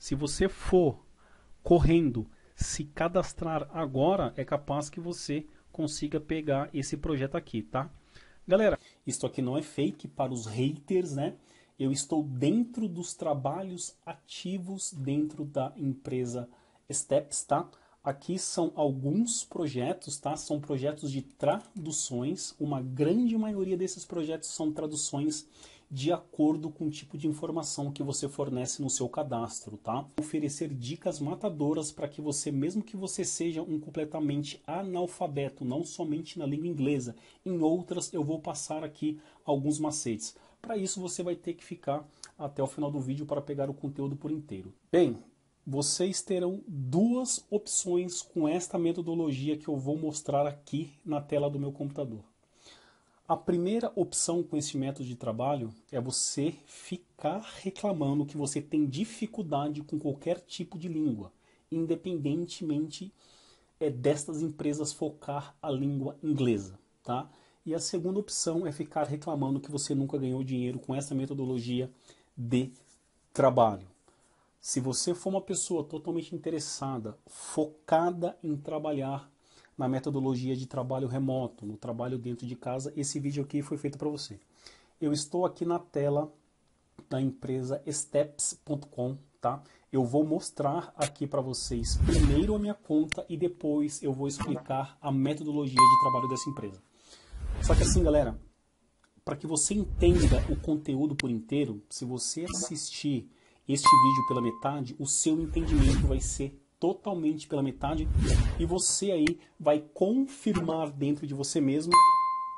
Se você for correndo, se cadastrar agora, é capaz que você consiga pegar esse projeto aqui, tá? Galera, isto aqui não é fake para os haters, né? Eu estou dentro dos trabalhos ativos dentro da empresa Steps, tá? Aqui são alguns projetos, tá? São projetos de traduções. Uma grande maioria desses projetos são traduções de acordo com o tipo de informação que você fornece no seu cadastro, tá? Oferecer dicas matadoras para que você, mesmo que você seja um completamente analfabeto, não somente na língua inglesa, em outras eu vou passar aqui alguns macetes. Para isso você vai ter que ficar até o final do vídeo para pegar o conteúdo por inteiro. Bem, vocês terão duas opções com esta metodologia que eu vou mostrar aqui na tela do meu computador. A primeira opção com esse método de trabalho é você ficar reclamando que você tem dificuldade com qualquer tipo de língua, independentemente é, destas empresas focar a língua inglesa, tá? E a segunda opção é ficar reclamando que você nunca ganhou dinheiro com essa metodologia de trabalho. Se você for uma pessoa totalmente interessada, focada em trabalhar na metodologia de trabalho remoto, no trabalho dentro de casa, esse vídeo aqui foi feito para você. Eu estou aqui na tela da empresa steps.com, tá? Eu vou mostrar aqui para vocês primeiro a minha conta e depois eu vou explicar a metodologia de trabalho dessa empresa. Só que assim, galera, para que você entenda o conteúdo por inteiro, se você assistir este vídeo pela metade, o seu entendimento vai ser totalmente pela metade e você aí vai confirmar dentro de você mesmo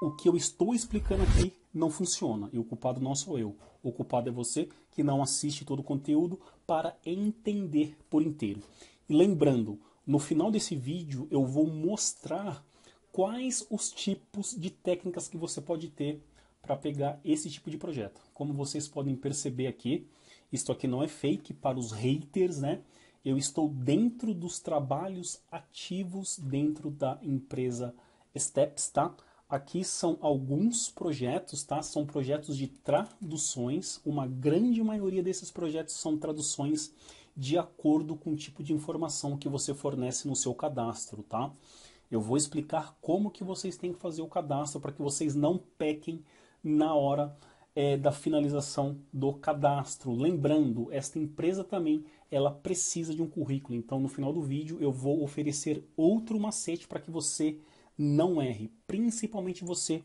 o que eu estou explicando aqui não funciona. E o culpado não sou eu. O culpado é você que não assiste todo o conteúdo para entender por inteiro. E lembrando, no final desse vídeo eu vou mostrar quais os tipos de técnicas que você pode ter para pegar esse tipo de projeto. Como vocês podem perceber aqui, isto aqui não é fake para os haters, né? eu estou dentro dos trabalhos ativos dentro da empresa Steps, tá? Aqui são alguns projetos, tá? São projetos de traduções. Uma grande maioria desses projetos são traduções de acordo com o tipo de informação que você fornece no seu cadastro, tá? Eu vou explicar como que vocês têm que fazer o cadastro para que vocês não pequem na hora é, da finalização do cadastro. Lembrando, esta empresa também ela precisa de um currículo. Então, no final do vídeo, eu vou oferecer outro macete para que você não erre, principalmente você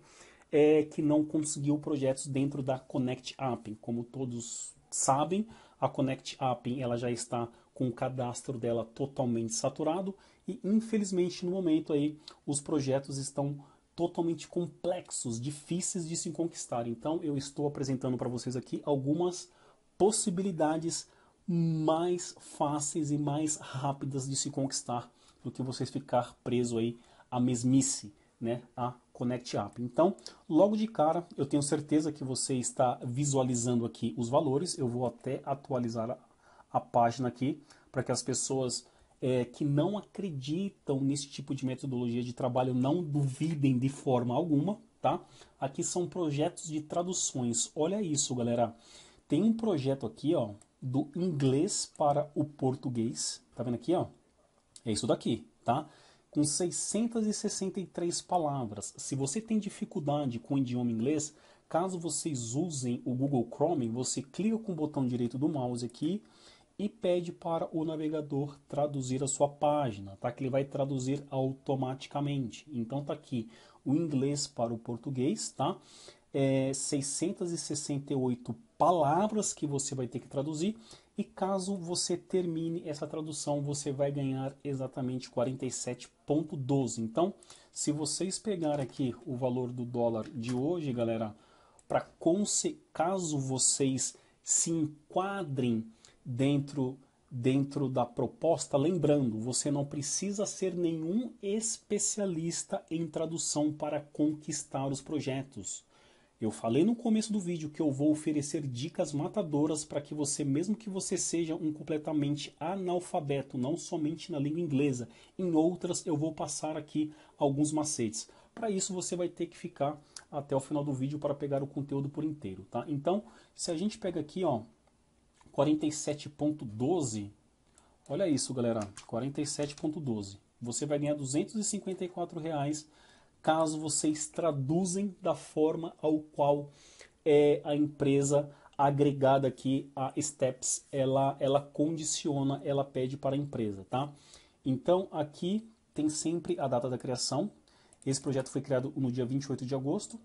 é, que não conseguiu projetos dentro da Connect App. Como todos sabem, a Connect App ela já está com o cadastro dela totalmente saturado e infelizmente no momento aí os projetos estão totalmente complexos, difíceis de se conquistar. Então eu estou apresentando para vocês aqui algumas possibilidades mais fáceis e mais rápidas de se conquistar do que vocês ficar preso aí à mesmice, né, a Connect App. Então, logo de cara, eu tenho certeza que você está visualizando aqui os valores. Eu vou até atualizar a, a página aqui para que as pessoas é, que não acreditam nesse tipo de metodologia de trabalho não duvidem de forma alguma, tá? Aqui são projetos de traduções. Olha isso, galera. Tem um projeto aqui, ó, do inglês para o português. Tá vendo aqui, ó? É isso daqui, tá? Com 663 palavras. Se você tem dificuldade com o idioma inglês, caso vocês usem o Google Chrome, você clica com o botão direito do mouse aqui e pede para o navegador traduzir a sua página, tá? Que ele vai traduzir automaticamente. Então tá aqui o inglês para o português, tá? É 668 palavras que você vai ter que traduzir e caso você termine essa tradução, você vai ganhar exatamente 47.12. Então, se vocês pegar aqui o valor do dólar de hoje, galera, para caso vocês se enquadrem dentro dentro da proposta, lembrando, você não precisa ser nenhum especialista em tradução para conquistar os projetos. Eu falei no começo do vídeo que eu vou oferecer dicas matadoras para que você, mesmo que você seja um completamente analfabeto, não somente na língua inglesa, em outras eu vou passar aqui alguns macetes. Para isso você vai ter que ficar até o final do vídeo para pegar o conteúdo por inteiro, tá? Então, se a gente pega aqui, ó, 47.12, olha isso, galera, 47.12, você vai ganhar 254 reais caso vocês traduzem da forma ao qual é a empresa agregada aqui a steps ela ela condiciona ela pede para a empresa tá então aqui tem sempre a data da criação esse projeto foi criado no dia 28 de agosto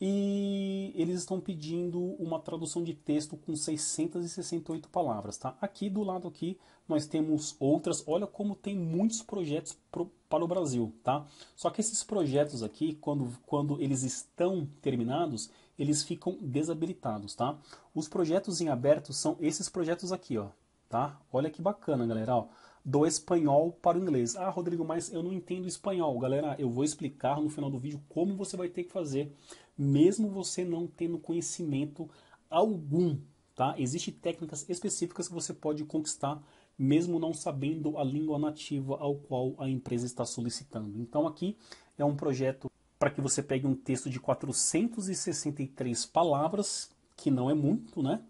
e eles estão pedindo uma tradução de texto com 668 palavras, tá? Aqui do lado aqui nós temos outras. Olha como tem muitos projetos pro, para o Brasil, tá? Só que esses projetos aqui, quando, quando eles estão terminados, eles ficam desabilitados, tá? Os projetos em aberto são esses projetos aqui, ó, tá? Olha que bacana, galera, ó do espanhol para o inglês. Ah, Rodrigo, mas eu não entendo espanhol. Galera, eu vou explicar no final do vídeo como você vai ter que fazer mesmo você não tendo conhecimento algum, tá? Existem técnicas específicas que você pode conquistar mesmo não sabendo a língua nativa ao qual a empresa está solicitando. Então aqui é um projeto para que você pegue um texto de 463 palavras, que não é muito, né?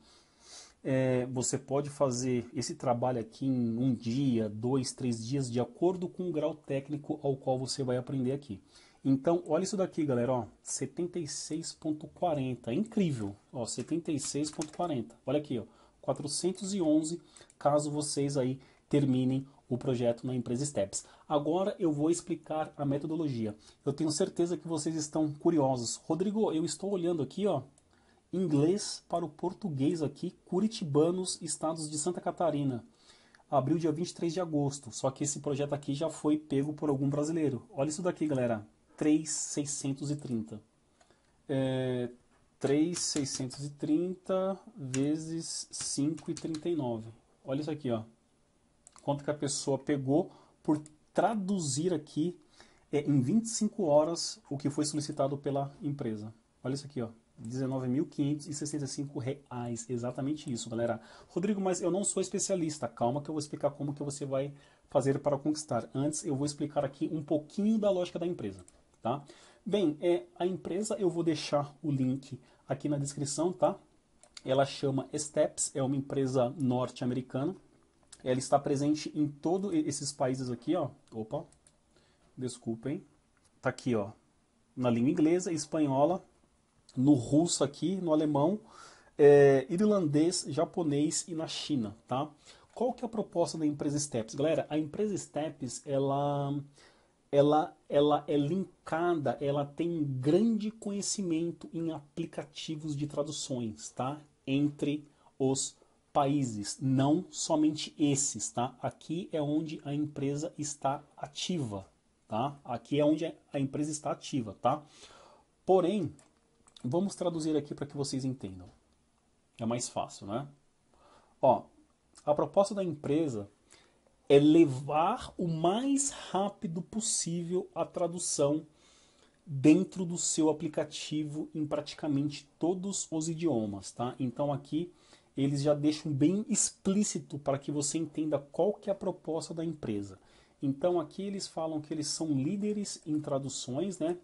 É, você pode fazer esse trabalho aqui em um dia, dois, três dias, de acordo com o grau técnico ao qual você vai aprender aqui. Então, olha isso daqui, galera, ó, 76.40, é incrível, ó, 76.40. Olha aqui, ó, 411, caso vocês aí terminem o projeto na empresa Steps. Agora eu vou explicar a metodologia. Eu tenho certeza que vocês estão curiosos. Rodrigo, eu estou olhando aqui, ó, inglês para o português aqui, Curitibanos, estados de Santa Catarina. Abril dia 23 de agosto, só que esse projeto aqui já foi pego por algum brasileiro. Olha isso daqui, galera. 3,630. É, 3,630 vezes 5,39. Olha isso aqui, ó. Quanto que a pessoa pegou por traduzir aqui é, em 25 horas o que foi solicitado pela empresa. Olha isso aqui, ó. 19.565 reais, exatamente isso, galera. Rodrigo, mas eu não sou especialista. Calma que eu vou explicar como que você vai fazer para conquistar. Antes eu vou explicar aqui um pouquinho da lógica da empresa tá? Bem, é, a empresa eu vou deixar o link aqui na descrição, tá? Ela chama Steps, é uma empresa norte-americana. Ela está presente em todos esses países aqui, ó. Opa, desculpem. Tá aqui, ó, na língua inglesa, espanhola, no russo aqui, no alemão, é, irlandês, japonês e na China, tá? Qual que é a proposta da empresa Steps? Galera, a empresa Steps, ela ela, ela é linkada, ela tem grande conhecimento em aplicativos de traduções, tá? Entre os países, não somente esses, tá? Aqui é onde a empresa está ativa, tá? Aqui é onde a empresa está ativa, tá? Porém, vamos traduzir aqui para que vocês entendam. É mais fácil, né? Ó, a proposta da empresa é levar o mais rápido possível a tradução dentro do seu aplicativo em praticamente todos os idiomas, tá? Então aqui eles já deixam bem explícito para que você entenda qual que é a proposta da empresa. Então aqui eles falam que eles são líderes em traduções, né?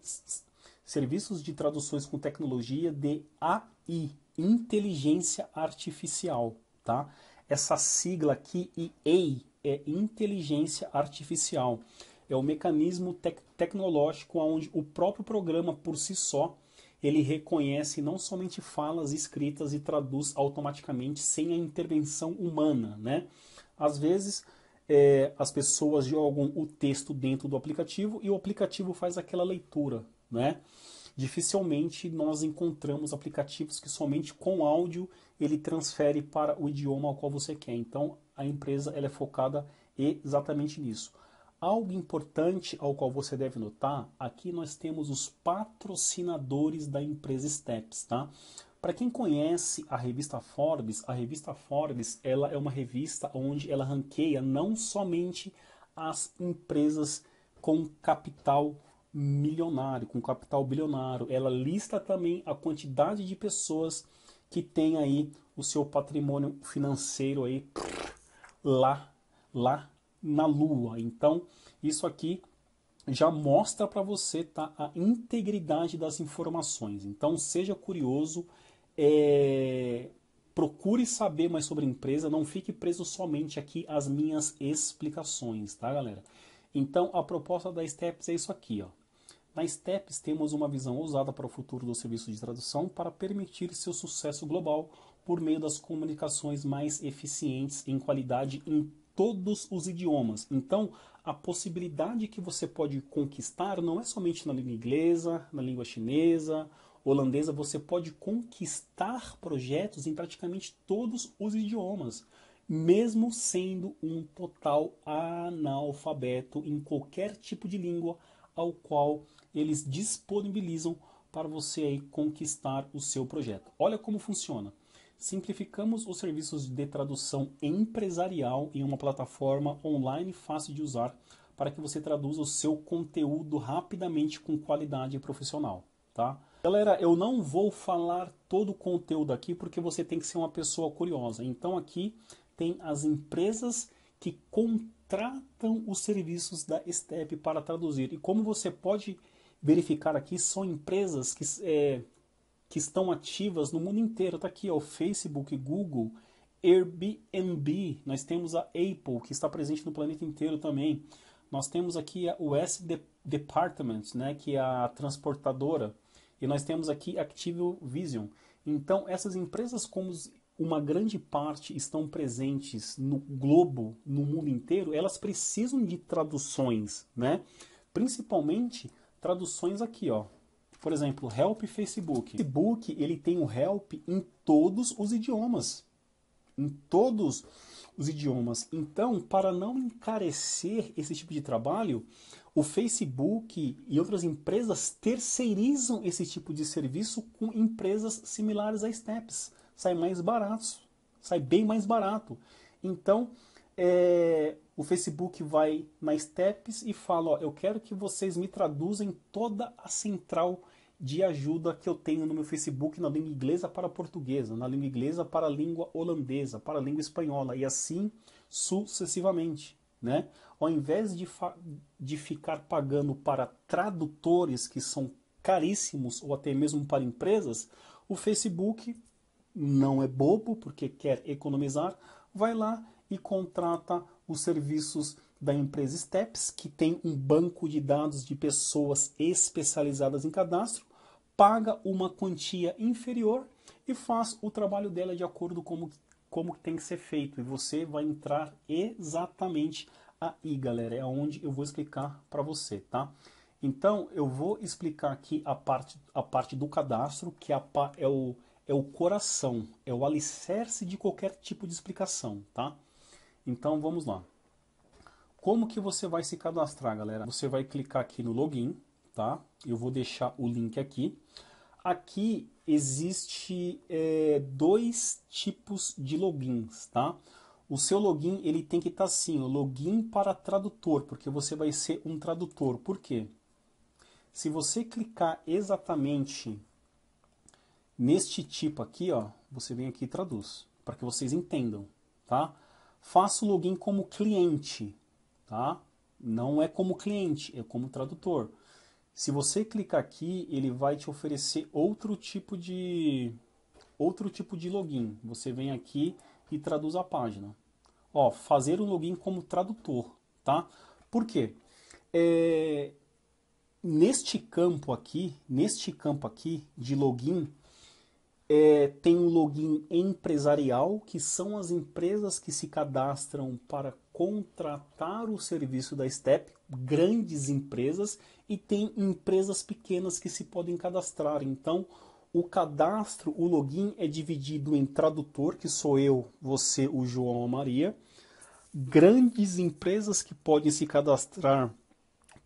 Serviços de traduções com tecnologia de AI, inteligência artificial, tá? Essa sigla aqui, EA, é inteligência artificial. É o mecanismo tec tecnológico onde o próprio programa por si só ele reconhece não somente falas escritas e traduz automaticamente sem a intervenção humana, né? Às vezes é, as pessoas jogam o texto dentro do aplicativo e o aplicativo faz aquela leitura, né? Dificilmente nós encontramos aplicativos que somente com áudio ele transfere para o idioma ao qual você quer. Então a empresa ela é focada exatamente nisso. Algo importante ao qual você deve notar, aqui nós temos os patrocinadores da empresa Steps, tá? Para quem conhece a revista Forbes, a revista Forbes ela é uma revista onde ela ranqueia não somente as empresas com capital milionário, com capital bilionário, ela lista também a quantidade de pessoas que tem aí o seu patrimônio financeiro aí lá, lá na Lua. Então, isso aqui já mostra para você tá, a integridade das informações. Então, seja curioso, é, procure saber mais sobre a empresa, não fique preso somente aqui às minhas explicações, tá, galera? Então, a proposta da Steps é isso aqui, ó. Na Steps temos uma visão ousada para o futuro do serviço de tradução para permitir seu sucesso global por meio das comunicações mais eficientes em qualidade em todos os idiomas. Então, a possibilidade que você pode conquistar não é somente na língua inglesa, na língua chinesa, holandesa, você pode conquistar projetos em praticamente todos os idiomas, mesmo sendo um total analfabeto em qualquer tipo de língua ao qual eles disponibilizam para você aí conquistar o seu projeto. Olha como funciona simplificamos os serviços de tradução empresarial em uma plataforma online fácil de usar para que você traduza o seu conteúdo rapidamente com qualidade profissional, tá? Galera, eu não vou falar todo o conteúdo aqui porque você tem que ser uma pessoa curiosa. Então aqui tem as empresas que contratam os serviços da STEP para traduzir. E como você pode verificar aqui, são empresas que é, que estão ativas no mundo inteiro. Está aqui ó, o Facebook, Google, Airbnb. Nós temos a Apple, que está presente no planeta inteiro também. Nós temos aqui a US Department, né, que é a transportadora. E nós temos aqui Active Vision. Então, essas empresas, como uma grande parte estão presentes no globo, no mundo inteiro, elas precisam de traduções, né? Principalmente traduções aqui, ó. Por exemplo, help Facebook. Facebook, ele tem o help em todos os idiomas. Em todos os idiomas. Então, para não encarecer esse tipo de trabalho, o Facebook e outras empresas terceirizam esse tipo de serviço com empresas similares a Steps. Sai mais barato, sai bem mais barato. Então, é, o Facebook vai na Steps e fala: ó, Eu quero que vocês me traduzem toda a central de ajuda que eu tenho no meu Facebook na língua inglesa para portuguesa, na língua inglesa para a língua holandesa, para a língua espanhola e assim sucessivamente. Né? Ao invés de, de ficar pagando para tradutores que são caríssimos ou até mesmo para empresas, o Facebook não é bobo porque quer economizar, vai lá e contrata os serviços da empresa Steps, que tem um banco de dados de pessoas especializadas em cadastro, paga uma quantia inferior e faz o trabalho dela de acordo com como tem que ser feito. E você vai entrar exatamente aí, galera. É onde eu vou explicar para você, tá? Então, eu vou explicar aqui a parte, a parte do cadastro, que é, a, é, o, é o coração, é o alicerce de qualquer tipo de explicação, tá? Então, vamos lá. Como que você vai se cadastrar, galera? Você vai clicar aqui no login, tá? Eu vou deixar o link aqui. Aqui existe é, dois tipos de logins, tá? O seu login ele tem que estar tá assim, o login para tradutor, porque você vai ser um tradutor. Por quê? Se você clicar exatamente neste tipo aqui, ó, você vem aqui e traduz, para que vocês entendam, tá? Faça o login como cliente, tá? Não é como cliente, é como tradutor. Se você clicar aqui, ele vai te oferecer outro tipo de outro tipo de login. Você vem aqui e traduz a página. Ó, fazer um login como tradutor, tá? Por quê? É, neste campo aqui, neste campo aqui de login, é, tem um login empresarial, que são as empresas que se cadastram para contratar o serviço da STEP, grandes empresas e tem empresas pequenas que se podem cadastrar. Então, o cadastro, o login é dividido em tradutor, que sou eu, você, o João, a Maria, grandes empresas que podem se cadastrar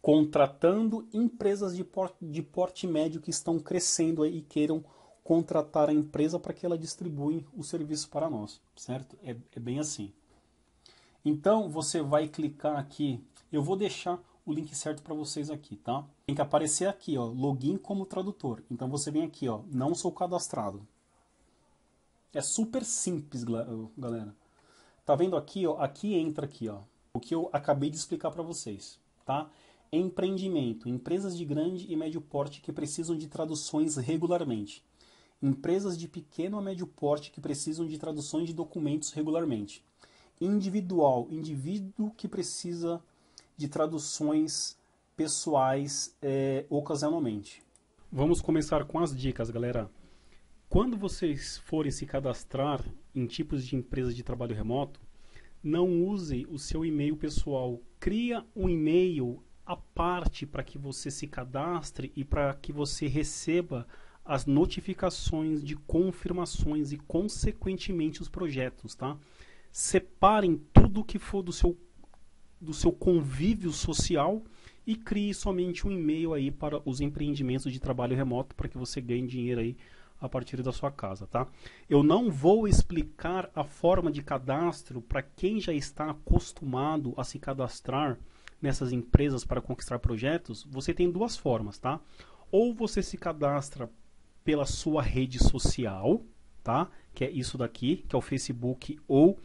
contratando empresas de porte, de porte médio que estão crescendo e queiram contratar a empresa para que ela distribui o serviço para nós, certo? É, é bem assim. Então, você vai clicar aqui eu vou deixar o link certo para vocês aqui, tá? Tem que aparecer aqui, ó, login como tradutor. Então você vem aqui, ó, não sou cadastrado. É super simples, galera. Tá vendo aqui, ó? Aqui entra aqui, ó, o que eu acabei de explicar para vocês, tá? Empreendimento, empresas de grande e médio porte que precisam de traduções regularmente. Empresas de pequeno a médio porte que precisam de traduções de documentos regularmente. Individual, indivíduo que precisa de traduções pessoais é, ocasionalmente. Vamos começar com as dicas, galera. Quando vocês forem se cadastrar em tipos de empresas de trabalho remoto, não use o seu e-mail pessoal. Cria um e-mail à parte para que você se cadastre e para que você receba as notificações de confirmações e, consequentemente, os projetos, tá? Separem tudo que for do seu do seu convívio social e crie somente um e-mail aí para os empreendimentos de trabalho remoto para que você ganhe dinheiro aí a partir da sua casa, tá? Eu não vou explicar a forma de cadastro para quem já está acostumado a se cadastrar nessas empresas para conquistar projetos. Você tem duas formas, tá? Ou você se cadastra pela sua rede social, tá? Que é isso daqui, que é o Facebook ou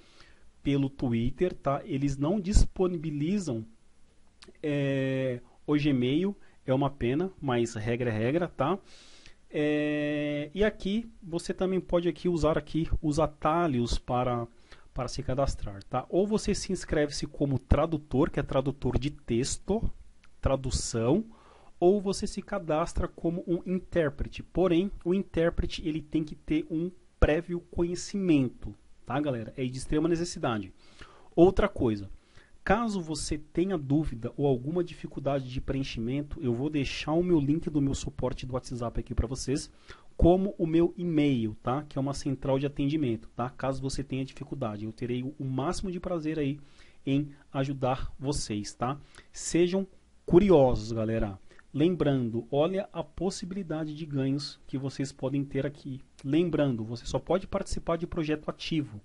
pelo Twitter, tá? Eles não disponibilizam é, o Gmail, é uma pena, mas regra é regra, tá? É, e aqui você também pode aqui usar aqui os atalhos para para se cadastrar, tá? Ou você se inscreve-se como tradutor, que é tradutor de texto, tradução, ou você se cadastra como um intérprete. Porém, o intérprete ele tem que ter um prévio conhecimento, Tá, galera? É de extrema necessidade. Outra coisa. Caso você tenha dúvida ou alguma dificuldade de preenchimento, eu vou deixar o meu link do meu suporte do WhatsApp aqui para vocês, como o meu e-mail, tá? Que é uma central de atendimento, tá? Caso você tenha dificuldade, eu terei o máximo de prazer aí em ajudar vocês, tá? Sejam curiosos, galera. Lembrando, olha a possibilidade de ganhos que vocês podem ter aqui. Lembrando, você só pode participar de projeto ativo.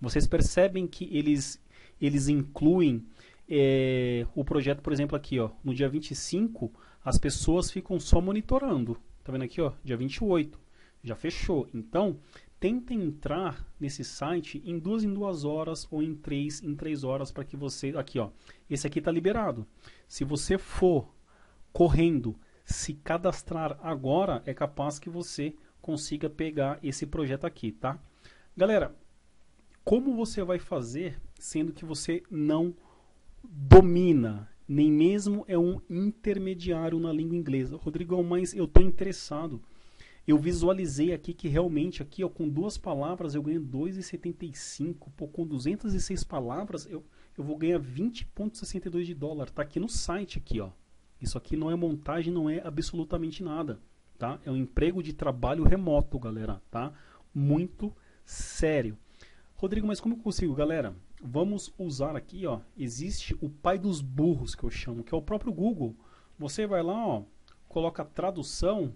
Vocês percebem que eles, eles incluem é, o projeto, por exemplo, aqui, ó, no dia 25, as pessoas ficam só monitorando. Está vendo aqui, ó, dia 28, já fechou. Então, tentem entrar nesse site em duas em duas horas ou em três em três horas para que você, aqui, ó, esse aqui está liberado. Se você for correndo. Se cadastrar agora, é capaz que você consiga pegar esse projeto aqui, tá? Galera, como você vai fazer sendo que você não domina, nem mesmo é um intermediário na língua inglesa? Rodrigão, mas eu estou interessado. Eu visualizei aqui que realmente aqui, ó, com duas palavras eu ganho 2,75. Pô, com 206 palavras eu, eu vou ganhar 20,62 de dólar. Tá aqui no site aqui, ó. Isso aqui não é montagem, não é absolutamente nada, tá? É um emprego de trabalho remoto, galera, tá? Muito sério. Rodrigo, mas como eu consigo, galera? Vamos usar aqui, ó, existe o pai dos burros que eu chamo, que é o próprio Google. Você vai lá, ó, coloca tradução,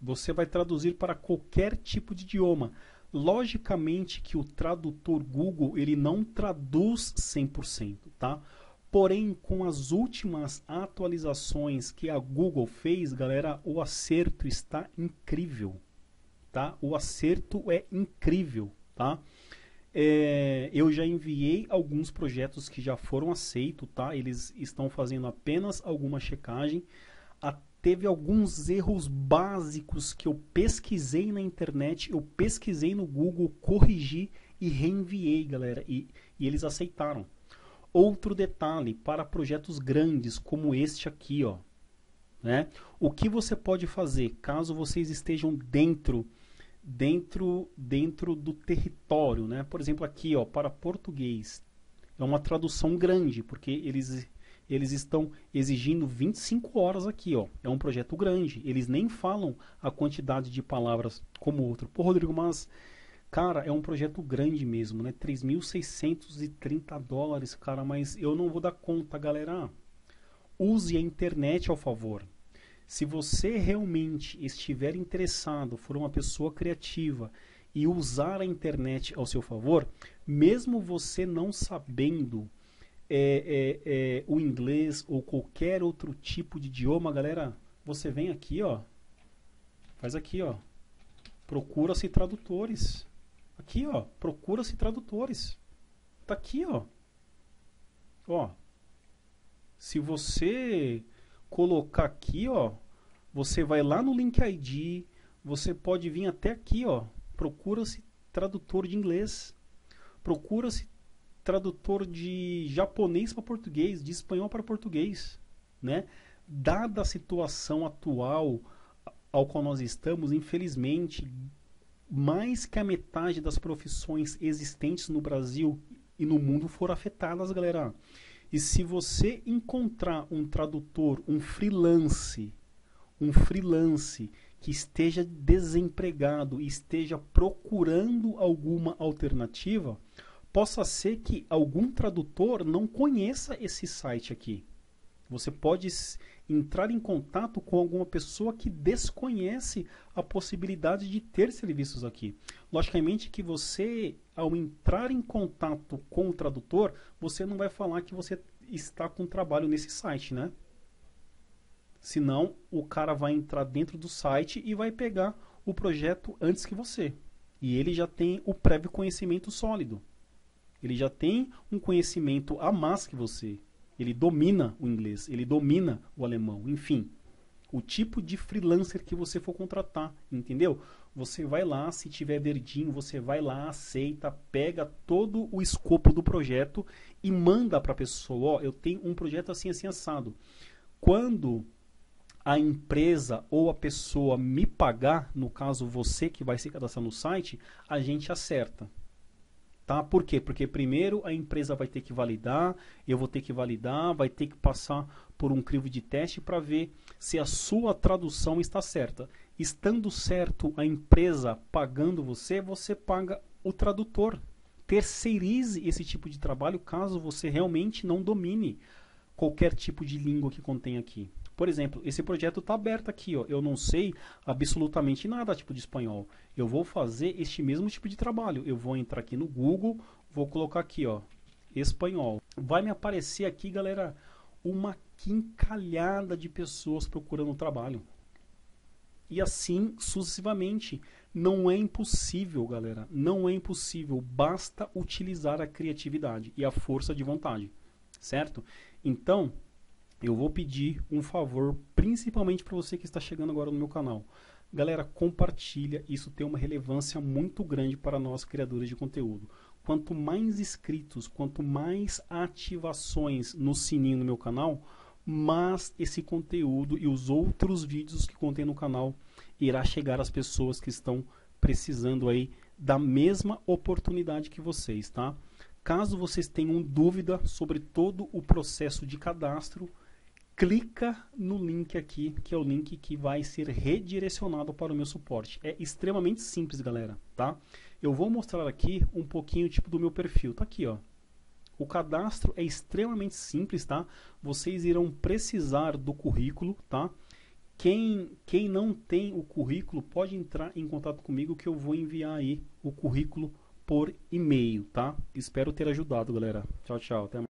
você vai traduzir para qualquer tipo de idioma. Logicamente que o tradutor Google, ele não traduz 100%, tá? Porém, com as últimas atualizações que a Google fez, galera, o acerto está incrível, tá? O acerto é incrível, tá? É, eu já enviei alguns projetos que já foram aceitos, tá? Eles estão fazendo apenas alguma checagem. A, ah, teve alguns erros básicos que eu pesquisei na internet, eu pesquisei no Google, corrigi e reenviei, galera. E, e eles aceitaram Outro detalhe para projetos grandes como este aqui, ó, né? O que você pode fazer caso vocês estejam dentro dentro dentro do território, né? Por exemplo, aqui, ó, para português, é uma tradução grande, porque eles eles estão exigindo 25 horas aqui, ó. É um projeto grande. Eles nem falam a quantidade de palavras como outro. Pô, Rodrigo, mas Cara, é um projeto grande mesmo, né? 3.630 dólares, cara, mas eu não vou dar conta, galera. Use a internet ao favor. Se você realmente estiver interessado, for uma pessoa criativa e usar a internet ao seu favor, mesmo você não sabendo é, é, é, o inglês ou qualquer outro tipo de idioma, galera, você vem aqui, ó, faz aqui, ó, procura-se tradutores. Aqui, ó, procura-se tradutores. Tá aqui, ó. Ó. Se você colocar aqui, ó, você vai lá no LinkID, você pode vir até aqui, ó. Procura-se tradutor de inglês. Procura-se tradutor de japonês para português, de espanhol para português, né? Dada a situação atual ao qual nós estamos, infelizmente, mais que a metade das profissões existentes no Brasil e no mundo foram afetadas, galera. E se você encontrar um tradutor, um freelance, um freelance que esteja desempregado e esteja procurando alguma alternativa, possa ser que algum tradutor não conheça esse site aqui. Você pode entrar em contato com alguma pessoa que desconhece a possibilidade de ter serviços aqui. Logicamente que você, ao entrar em contato com o tradutor, você não vai falar que você está com trabalho nesse site, né? Senão, o cara vai entrar dentro do site e vai pegar o projeto antes que você. E ele já tem o prévio conhecimento sólido. Ele já tem um conhecimento a mais que você ele domina o inglês, ele domina o alemão, enfim. O tipo de freelancer que você for contratar, entendeu? Você vai lá, se tiver verdinho, você vai lá, aceita, pega todo o escopo do projeto e manda para a pessoa, ó, eu tenho um projeto assim assim assado. Quando a empresa ou a pessoa me pagar, no caso você que vai se cadastrar no site, a gente acerta. Tá? Por quê? Porque primeiro a empresa vai ter que validar, eu vou ter que validar, vai ter que passar por um crivo de teste para ver se a sua tradução está certa. Estando certo a empresa pagando você, você paga o tradutor. Terceirize esse tipo de trabalho caso você realmente não domine qualquer tipo de língua que contém aqui. Por exemplo, esse projeto está aberto aqui, ó. Eu não sei absolutamente nada tipo de espanhol. Eu vou fazer este mesmo tipo de trabalho. Eu vou entrar aqui no Google, vou colocar aqui, ó, espanhol. Vai me aparecer aqui, galera, uma quincalhada de pessoas procurando trabalho. E assim sucessivamente. Não é impossível, galera. Não é impossível. Basta utilizar a criatividade e a força de vontade. Certo? Então, eu vou pedir um favor, principalmente para você que está chegando agora no meu canal. Galera, compartilha, isso tem uma relevância muito grande para nós criadores de conteúdo. Quanto mais inscritos, quanto mais ativações no sininho do meu canal, mais esse conteúdo e os outros vídeos que contém no canal irá chegar às pessoas que estão precisando aí da mesma oportunidade que vocês, tá? Caso vocês tenham dúvida sobre todo o processo de cadastro, clica no link aqui, que é o link que vai ser redirecionado para o meu suporte. É extremamente simples, galera, tá? Eu vou mostrar aqui um pouquinho tipo do meu perfil. Tá aqui, ó. O cadastro é extremamente simples, tá? Vocês irão precisar do currículo, tá? Quem, quem não tem o currículo pode entrar em contato comigo que eu vou enviar aí o currículo por e-mail, tá? Espero ter ajudado, galera. Tchau, tchau. Até mais.